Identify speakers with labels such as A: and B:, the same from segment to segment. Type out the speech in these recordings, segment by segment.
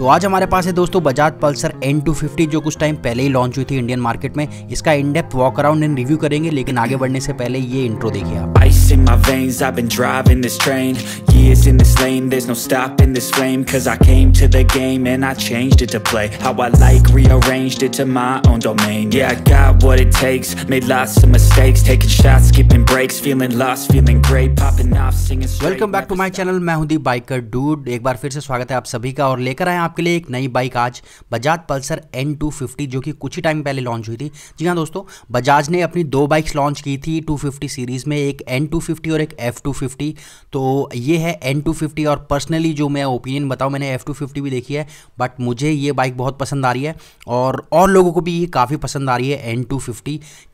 A: तो आज हमारे पास है दोस्तों बजाज पल्सर एन जो कुछ टाइम पहले ही लॉन्च हुई थी इंडियन मार्केट में इसका in depth walk around and review करेंगे लेकिन आगे बढ़ने से पहले ये इंट्रो देखिए आप in my veins I've been driving this train Years in this lane There's no stopping this flame Cause I came to the game And I changed it to play How I like Rearranged it to my own domain Yeah, I got what it takes Made lots of mistakes Taking shots Skipping breaks Feeling lost Feeling great Popping off Singing straight Welcome back to my channel मैं हूं दी biker dude एक बार फिर से स्वागत है आप सभी का और लेकर आए आप आपके लिए एक नई बाइक आज बजाज पल्सर एन टू जो कि कुछ ही टाइम पहले लॉन्च हुई थी जी हाँ दोस्तों बजाज ने अपनी दो बाइक्स लॉन्च की थी 250 सीरीज़ में एक एन टू और एक एफ़ टू तो ये है एन टू और पर्सनली जो मैं ओपिनियन बताऊँ मैंने एफ़ टू भी देखी है बट मुझे ये बाइक बहुत पसंद आ रही है और और लोगों को भी ये काफ़ी पसंद आ रही है एन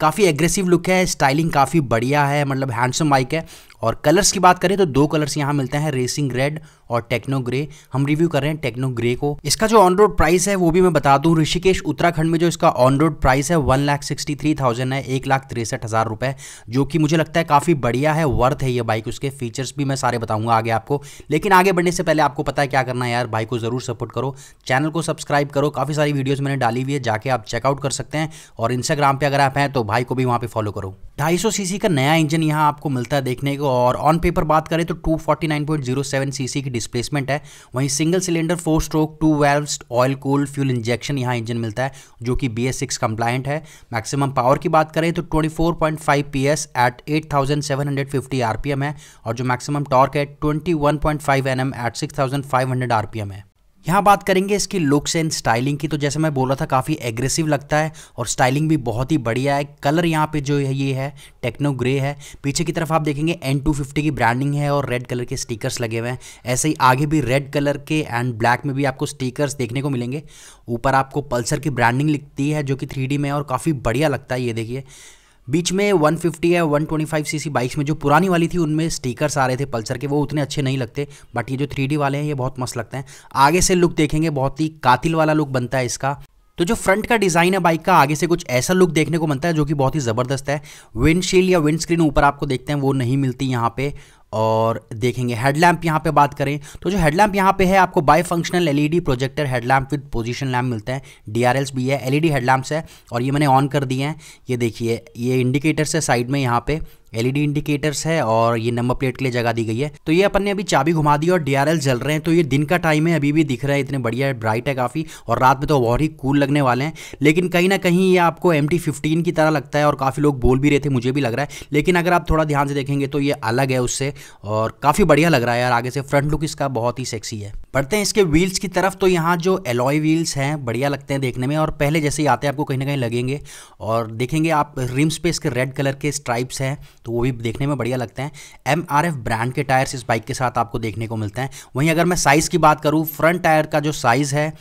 A: काफ़ी एग्रेसिव लुक है स्टाइलिंग काफ़ी बढ़िया है मतलब हैंडसम बाइक है और कलर्स की बात करें तो दो कलर्स यहाँ मिलते हैं रेसिंग रेड और टेक्नो ग्रे हम रिव्यू कर रहे हैं टेक्नो ग्रे को इसका जो ऑन रोड प्राइस है वो भी मैं बता दूं ऋषिकेश उत्तराखंड में जो इसका ऑन रोड प्राइस है one lakh sixty three thousand है एक लाख तिरसठ हज़ार रुपए जो कि मुझे लगता है काफ़ी बढ़िया है वर्थ है ये बाइक उसके फीचर्स भी मैं सारे बताऊंगा आगे आपको लेकिन आगे बढ़ने से पहले आपको पता है क्या करना है यार भाई को ज़रूर सपोर्ट करो चैनल को सब्सक्राइब करो काफ़ी सारी वीडियोज़ मैंने डाली हुई है जाके आप चेकआउट कर सकते हैं और इंस्टाग्राम पर अगर आप हैं तो भाई को भी वहाँ पर फॉलो करो ढाई सीसी का नया इंजन यहाँ आपको मिलता है देखने को जाएगा और ऑन पेपर बात करें तो 249.07 सीसी की डिस्प्लेसमेंट है वहीं single cylinder four stroke two valves oil cool fuel injection यहाँ इंजन मिलता है जो कि बी एस सिक्स कंप्लाइंट है मैक्सिमम पावर की बात करें तो 24.5 पीएस एट 8750 आरपीएम है और जो मैक्सिमम टॉर्क है 21.5 एनएम एट 6500 आरपीएम है यहाँ बात करेंगे इसकी लुक्स एंड स्टाइलिंग की तो जैसे मैं बोला था काफ़ी एग्रेसिव लगता है और स्टाइलिंग भी बहुत ही बढ़िया है कलर यहाँ पे जो है ये है टेक्नो ग्रे है पीछे की तरफ आप देखेंगे एन टू फिफ्टी की ब्रांडिंग है और रेड कलर के स्टिकर्स लगे हुए हैं ऐसे ही आगे भी रेड कलर के एंड ब्लैक में भी आपको स्टिकर्स देखने को मिलेंगे ऊपर आपको पल्सर की ब्रांडिंग लिखती है जो कि थ्री में है और काफ़ी बढ़िया लगता है ये देखिए बीच में 150 या 125 सीसी बाइक्स में जो पुरानी वाली थी उनमें स्टिकर्स आ रहे थे पल्सर के वो उतने अच्छे नहीं लगते बट ये जो थ्री वाले हैं ये बहुत मस्त लगते हैं आगे से लुक देखेंगे बहुत ही कातिल वाला लुक बनता है इसका तो जो फ्रंट का डिज़ाइन है बाइक का आगे से कुछ ऐसा लुक देखने को मिलता है जो कि बहुत ही ज़बरदस्त है विंडशील्ड या विंडस्क्रीन ऊपर आपको देखते हैं वो नहीं मिलती यहाँ पे और देखेंगे हेडलैम्प यहाँ पे बात करें तो जो हेडलैम्प यहाँ पे है आपको bi functional L projector headlamp with position lamp मिलते हैं डीआरएल्स भी है एल डी हेडलैम्प्स है और ये मैंने ऑन कर दिए हैं ये देखिए ये इंडिकेटर्स है साइड में यहाँ पे एलईडी इंडिकेटर्स है और ये नंबर प्लेट के लिए जगह दी गई है तो ये अपन ने अभी चाबी घुमा दी और डीआरएल जल रहे हैं तो ये दिन का टाइम है अभी भी दिख रहा है इतने बढ़िया ब्राइट है काफ़ी और रात में तो और ही कूल लगने वाले हैं लेकिन कहीं ना कहीं ये आपको एम की तरह लगता है और काफ़ी लोग बोल भी रहे थे मुझे भी लग रहा है लेकिन अगर आप थोड़ा ध्यान से देखेंगे तो ये अलग है उससे और काफ़ी बढ़िया लग रहा है यार आगे से फ्रंट लुक इसका बहुत ही सेक्सी है बढ़ते हैं इसके व्हील्स की तरफ तो यहाँ जो एलॉय व्हील्स हैं बढ़िया लगते हैं देखने में और पहले जैसे ही आते हैं आपको कहीं ना कहीं लगेंगे और देखेंगे आप रिम्स पे इसके रेड कलर के स्ट्राइप्स हैं तो वो भी देखने में बढ़िया लगते हैं एम आर एफ ब्रांड के टायर्स इस बाइक के साथ आपको देखने को मिलते हैं वहीं अगर मैं साइज़ की बात करूँ फ्रंट टायर का जो साइज़ है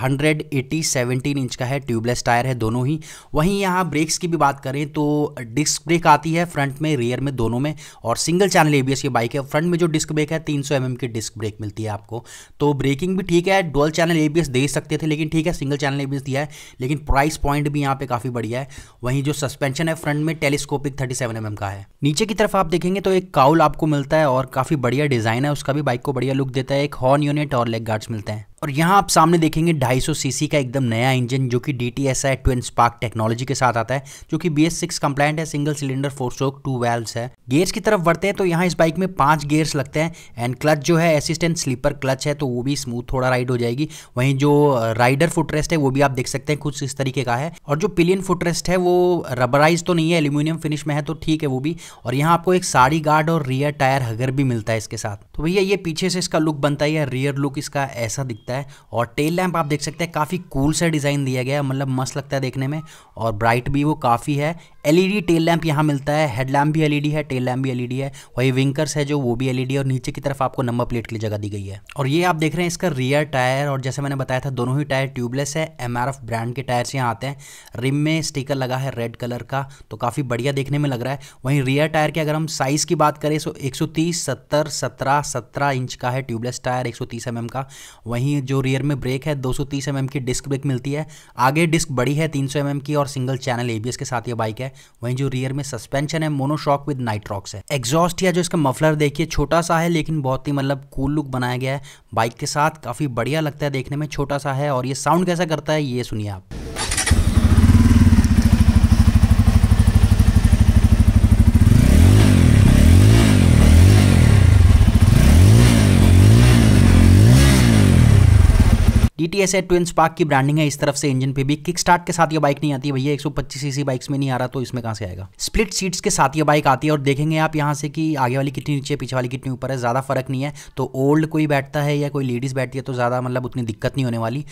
A: हंड्रेड एटी सेवनटीन इंच का है ट्यूबलेस टायर है दोनों ही वहीं यहाँ ब्रेक्स की भी बात करें तो डिस्क ब्रेक आती है फ्रंट में रियर में दोनों में और सिंगल चैनल ए की बाइक है फ्रंट में जो डिस्क ब्रेक है तीन सौ mm की डिस्क ब्रेक मिलती है आपको तो ब्रेकिंग भी ठीक है डोल चैनल ए दे सकते थे लेकिन ठीक है सिंगल चैनल ए दिया है लेकिन प्राइस पॉइंट भी यहाँ पर काफ़ी बढ़िया है वहीं जो सस्पेंशन है फ्रंट में टेलीस्कोपिक थर्टी सेवन mm का है नीचे की तरफ आप देखेंगे तो एक काउल आपको मिलता है और काफ़ी बढ़िया डिज़ाइन है उसका भी बाइक को बढ़िया लुक देता है एक हॉर्न यूनिट और लेग गार्ड्स मिलते हैं और यहाँ आप सामने देखेंगे 250 सीसी का एकदम नया इंजन जो कि D T S I twin spark technology के साथ आता है जो कि बी एस सिक्स कंप्लाइंट है single cylinder four stroke two valves है गियर्स की तरफ बढ़ते हैं तो यहाँ इस बाइक में पांच गियर्स लगते हैं एंड क्लच जो है असिस्टेंट स्लीपर क्लच है तो वो भी स्मूथ थोड़ा राइड हो जाएगी वहीं जो राइडर फुटरेस्ट है वो भी आप देख सकते हैं कुछ इस तरीके का है और जो पिलियन फुटरेस्ट है वो रबराइज तो नहीं है एल्यूमिनियम फिनिश में है तो ठीक है वो भी और यहाँ आपको एक साड़ी गार्ड और रियर टायर हगर भी मिलता है इसके साथ तो भैया ये पीछे से इसका लुक बनता है या रियर लुक इसका ऐसा दिखता है सकता है और टेल लैंप आप देख सकते हैं काफ़ी कूल सा डिज़ाइन दिया गया है मतलब मस्त लगता है देखने में और ब्राइट भी वो काफ़ी है एलईडी टेल लैम्प यहाँ मिलता है हेड लैम्प भी एलईडी है टेल लैम्प भी एलईडी है वही विंकर्स है जो वो भी एलईडी और नीचे की तरफ आपको नंबर प्लेट के लिए जगह दी गई है और ये आप देख रहे हैं इसका रियर टायर और जैसे मैंने बताया था दोनों ही टायर ट्यूबलेस है एम ब्रांड के टायर्स यहाँ आते हैं रिम में स्टिकर लगा है रेड कलर का तो काफ़ी बढ़िया देखने में लग रहा है वहीं रियर टायर की अगर हम साइज़ की बात करें सो तो एक सौ तीस सत्तर सत्रह सत्रह इंच का है ट्यूबलेस टायर एक सौ तीस एम mm एम का वहीं जो रियर में ब्रेक है दो सौ तीस एम mm एम की डिस्क ब्रेक मिलती है आगे डिस्क बड़ी है तीन सौ एम mm एम की और single channel A B S के साथ ये बाइक है है वहीं जो रियर में सस्पेंशन है मोनोशॉक विद नाइट्रॉक्स है एग्जॉस्ट या जो इसका मफलर देखिए छोटा सा है लेकिन बहुत ही मतलब कूल लुक बनाया गया है बाइक के साथ काफ़ी बढ़िया लगता है देखने में छोटा सा है और ये साउंड कैसा करता है ये सुनिए आप टी एस ट्विन स्पार्क की ब्रांडिंग है इस तरफ से इंजन पे भी किक स्टार्ट के साथ ये बाइक नहीं आती है भैया 125 सीसी बाइक्स में नहीं आ रहा तो इसमें कहां से आएगा स्प्लिट सीट्स के साथ ये बाइक आती है और देखेंगे आप यहाँ से कि आगे वाली कितनी नीचे पीछे वाली कितनी ऊपर है ज़्यादा फर्क नहीं है तो ओल्ड कोई बैठता है या कोई लेडीज़ बैठती है तो ज़्यादा मतलब उतनी दिक्कत नहीं होने वाली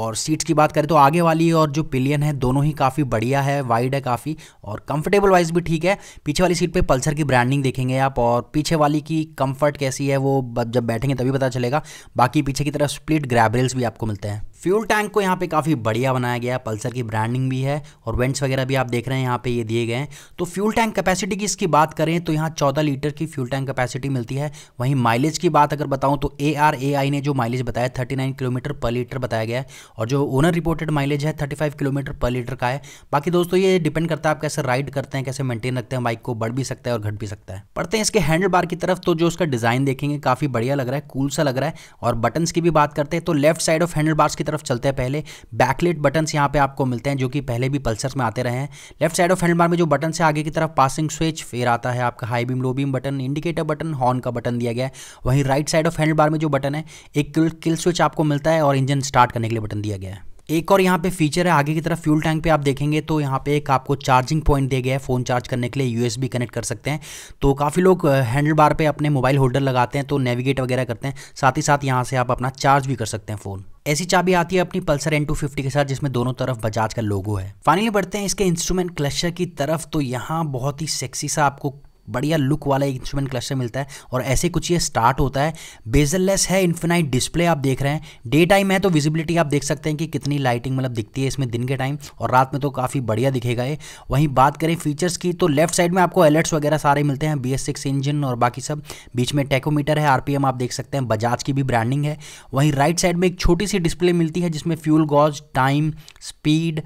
A: और सीट्स की बात करें तो आगे वाली और जो पिलियन है दोनों ही काफ़ी बढ़िया है वाइड है काफ़ी और कंफर्टेबल वाइज भी ठीक है पीछे वाली सीट पर पल्सर की ब्रांडिंग देखेंगे आप और पीछे वाली की कंफर्ट कैसी है वो जब बैठेंगे तभी पता चलेगा बाकी पीछे की तरफ स्प्लिट ग्रैबरेल्स भी आपको मिलते हैं हैं फ्यूल टैंक को यहाँ पे काफ़ी बढ़िया बनाया गया है पल्सर की ब्रांडिंग भी है और वेंट्स वगैरह भी आप देख रहे हैं यहाँ पे ये दिए गए हैं तो फ्यूल टैंक कैपेसिटी की इसकी बात करें तो यहाँ 14 लीटर की फ्यूल टैंक कैपेसिटी मिलती है वहीं माइलेज की बात अगर बताऊँ तो ए आर ए आई ने जो माइलेज बताया thirty nine kilometre per litre बताया गया है और जो ओनर रिपोर्टेड माइलेज है thirty five kilometre per litre का है बाकी दोस्तों ये डिपेंड करता है आप कैसे राइड करते हैं कैसे मेंटेन रखते हैं बाइक को बढ़ भी सकता है और घट भी सकता है पढ़ते हैं इसके हैंडल बार की तरफ तो जो उसका डिज़ाइन देखेंगे काफ़ी बढ़िया लग रहा है कूल सा लग रहा है और बटन्स की भी बात करते हैं तो left side of handle bars की तरफ चलते हैं पहले बैकलेट बटन्स यहाँ पे आपको मिलते हैं जो कि पहले भी पल्सर्स में आते रहे हैं left side of hand bar में जो बटन से आगे की तरफ पासिंग स्विच फिर आता है आपका high beam low beam button indicator button horn का बटन दिया गया है वहीं right side of hand bar में जो बटन है एक किल स्विच आपको मिलता है और इंजन स्टार्ट करने के लिए बटन दिया गया है एक और यहाँ पे फीचर है आगे की तरफ फ्यूल टैंक पे आप देखेंगे तो यहाँ पे एक आपको चार्जिंग पॉइंट दे गया है फ़ोन चार्ज करने के लिए यूएसबी कनेक्ट कर सकते हैं तो काफ़ी लोग हैंडल बार पे अपने मोबाइल होल्डर लगाते हैं तो नेविगेट वगैरह करते हैं साथ ही साथ यहाँ से आप अपना चार्ज भी कर सकते हैं फ़ोन ऐसी चाबी आती है अपनी पल्सर एन के साथ जिसमें दोनों तरफ बजाज का लोगो है फाइनली बढ़ते हैं इसके इंस्ट्रूमेंट क्लस्टर की तरफ तो यहाँ बहुत ही सेक्सी सा आपको बढ़िया लुक वाला एक इंस्ट्रूमेंट क्लस्टर मिलता है और ऐसे कुछ ये स्टार्ट होता है बेजललेस है इन्फिनाइट डिस्प्ले आप देख रहे हैं डे टाइम है तो विजिबिलिटी आप देख सकते हैं कि कितनी लाइटिंग मतलब दिखती है इसमें दिन के टाइम और रात में तो काफ़ी बढ़िया दिखेगा ये वहीं बात करें फीचर्स की तो लेफ्ट साइड में आपको अलर्ट्स वगैरह सारे मिलते हैं बी इंजन और बाकी सब बीच में टेकोमीटर है आर आप देख सकते हैं बजाज की भी ब्रांडिंग है वहीं राइट साइड में एक छोटी सी डिस्प्ले मिलती है जिसमें फ्यूल गॉज टाइम स्पीड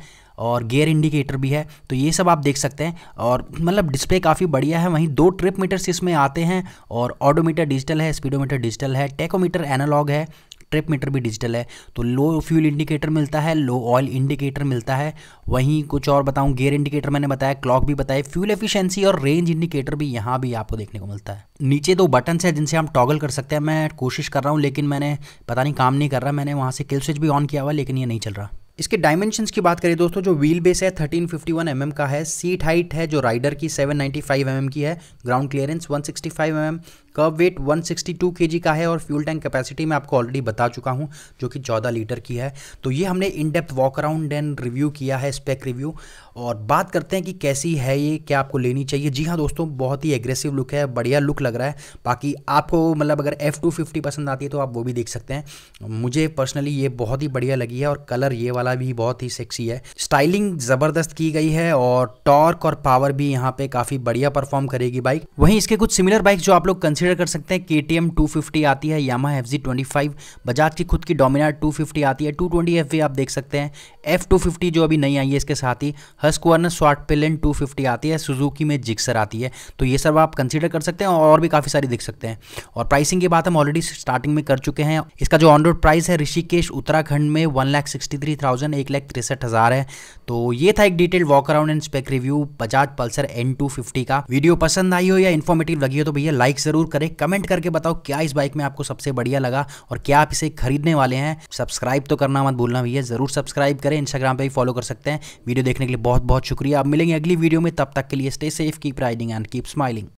A: और गेयर इंडिकेटर भी है तो ये सब आप देख सकते हैं और मतलब डिस्प्ले काफ़ी बढ़िया है वहीं दो ट्रिप मीटर्स इसमें आते हैं और ऑडोमीटर डिजिटल है स्पीडोमीटर डिजिटल है टेकोमीटर एनालॉग है ट्रिप मीटर भी डिजिटल है तो लो फ्यूल इंडिकेटर मिलता है लो ऑयल इंडिकेटर मिलता है वहीं कुछ और बताऊं गियर इंडिकेटर मैंने बताया क्लॉक भी बताया फ्यूल एफिशिएंसी और रेंज इंडिकेटर भी यहाँ भी आपको देखने को मिलता है नीचे दो बटन्स हैं जिनसे हम टॉगल कर सकते हैं मैं कोशिश कर रहा हूँ लेकिन मैंने पता नहीं काम नहीं कर रहा मैंने वहाँ से किल स्विच भी ऑन किया हुआ लेकिन ये नहीं चल रहा इसके डायमेंशंस की बात करें दोस्तों जो व्हील बेस है 1351 mm का है सीट हाइट है जो राइडर की 795 mm की है ground clearance 165 mm kerb weight 162 KG का है और फ्यूल टैंक कैपेसिटी मैं आपको ऑलरेडी बता चुका हूँ जो कि 14 लीटर की है तो ये हमने in depth walk around and review किया है स्पेक रिव्यू और बात करते हैं कि कैसी है ये क्या आपको लेनी चाहिए जी हाँ दोस्तों बहुत ही एग्रेसिव लुक है बढ़िया लुक लग रहा है बाकी आपको मतलब अगर एफ़ टू फिफ्टी पसंद आती है तो आप वो भी देख सकते हैं मुझे पर्सनली ये बहुत ही बढ़िया लगी है और कलर ये वाला भी बहुत ही सेक्सी है स्टाइलिंग ज़बरदस्त की गई है और टॉर्क और पावर भी यहाँ पे काफ़ी बढ़िया परफॉर्म करेगी बाइक वहीं इसके कुछ सिमिलर बाइक जो आप लोग कंसिडर कंसिडर कर सकते हैं के टी एम आती है यामा एफ जी बजाज की खुद की डोमिनार 250 आती है 220 ट्वेंटी एफ आप देख सकते हैं एफ 250 जो अभी नहीं आई है इसके साथ ही हस्कवर्न स्वाट पिलन 250 आती है सुजुकी में जिक्सर आती है तो ये सब आप कंसिडर कर सकते हैं और भी काफ़ी सारी देख सकते हैं और प्राइसिंग की बात हम ऑलरेडी स्टार्टिंग में कर चुके हैं इसका जो ऑन रोड प्राइस है ऋषिकेश उत्तराखंड में one lakh sixty three thousand एक लाख तिरसठ हज़ार है तो ये था एक detail walk around and spec review Bajaj Pulsar N two fifty का वीडियो पसंद आई हो या इन्फॉर्मेटिव लगी हो तो भैया लाइक जरूर जरूर करें कमेंट करके बताओ क्या इस बाइक में आपको सबसे बढ़िया लगा और क्या आप इसे खरीदने वाले हैं सब्सक्राइब तो करना मत भूलना भैया जरूर सब्सक्राइब करें इंस्टाग्राम पर भी फॉलो कर सकते हैं वीडियो देखने के लिए बहुत बहुत शुक्रिया आप मिलेंगे अगली वीडियो में तब तक के लिए stay safe keep riding and keep smiling